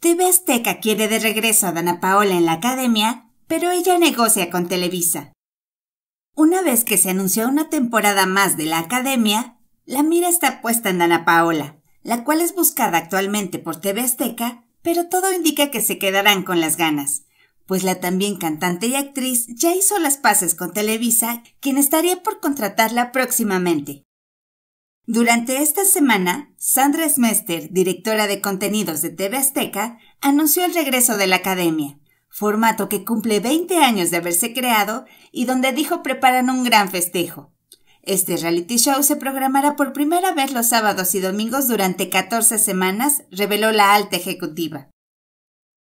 TV Azteca quiere de regreso a Dana Paola en la academia, pero ella negocia con Televisa. Una vez que se anunció una temporada más de la academia, la mira está puesta en Dana Paola, la cual es buscada actualmente por TV Azteca, pero todo indica que se quedarán con las ganas, pues la también cantante y actriz ya hizo las paces con Televisa, quien estaría por contratarla próximamente. Durante esta semana, Sandra Smester, directora de contenidos de TV Azteca, anunció el regreso de la academia, formato que cumple 20 años de haberse creado y donde dijo preparan un gran festejo. Este reality show se programará por primera vez los sábados y domingos durante 14 semanas, reveló la alta ejecutiva.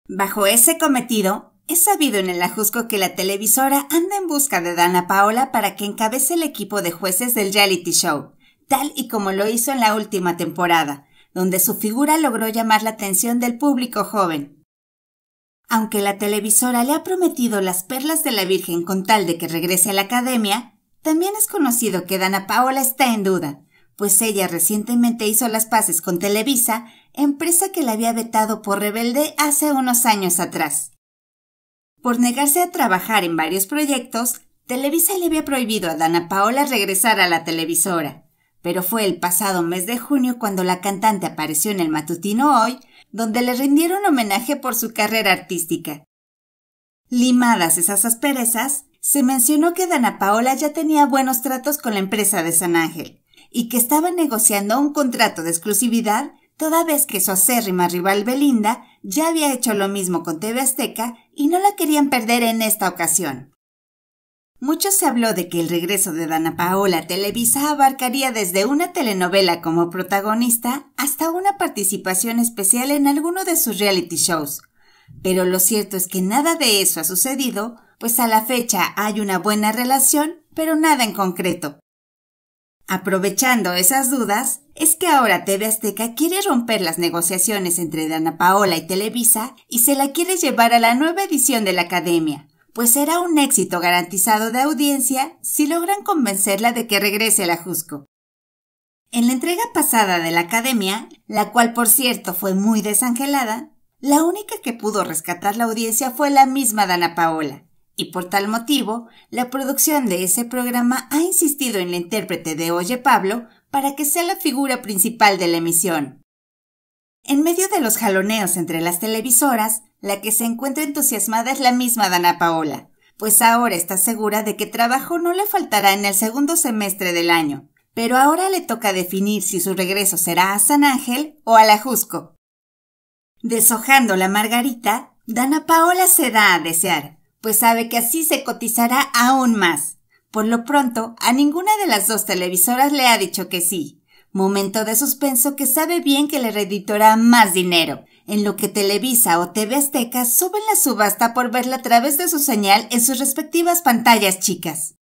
Bajo ese cometido, es sabido en el ajusco que la televisora anda en busca de Dana Paola para que encabece el equipo de jueces del reality show, tal y como lo hizo en la última temporada, donde su figura logró llamar la atención del público joven. Aunque la televisora le ha prometido las perlas de la Virgen con tal de que regrese a la academia, también es conocido que Dana Paola está en duda, pues ella recientemente hizo las paces con Televisa, empresa que la había vetado por rebelde hace unos años atrás. Por negarse a trabajar en varios proyectos, Televisa le había prohibido a Dana Paola regresar a la televisora pero fue el pasado mes de junio cuando la cantante apareció en el matutino hoy, donde le rindieron homenaje por su carrera artística. Limadas esas asperezas, se mencionó que Dana Paola ya tenía buenos tratos con la empresa de San Ángel y que estaba negociando un contrato de exclusividad toda vez que su acérrima rival Belinda ya había hecho lo mismo con TV Azteca y no la querían perder en esta ocasión. Mucho se habló de que el regreso de Dana Paola a Televisa abarcaría desde una telenovela como protagonista hasta una participación especial en alguno de sus reality shows. Pero lo cierto es que nada de eso ha sucedido, pues a la fecha hay una buena relación, pero nada en concreto. Aprovechando esas dudas, es que ahora TV Azteca quiere romper las negociaciones entre Dana Paola y Televisa y se la quiere llevar a la nueva edición de la Academia pues será un éxito garantizado de audiencia si logran convencerla de que regrese a la Jusco. En la entrega pasada de la Academia, la cual por cierto fue muy desangelada, la única que pudo rescatar la audiencia fue la misma Dana Paola, y por tal motivo, la producción de ese programa ha insistido en la intérprete de Oye Pablo para que sea la figura principal de la emisión. En medio de los jaloneos entre las televisoras, la que se encuentra entusiasmada es la misma Dana Paola, pues ahora está segura de que trabajo no le faltará en el segundo semestre del año. Pero ahora le toca definir si su regreso será a San Ángel o a la Jusco. Deshojando la margarita, Dana Paola se da a desear, pues sabe que así se cotizará aún más. Por lo pronto, a ninguna de las dos televisoras le ha dicho que sí. Momento de suspenso que sabe bien que le reeditará más dinero, en lo que Televisa o TV Azteca suben la subasta por verla a través de su señal en sus respectivas pantallas chicas.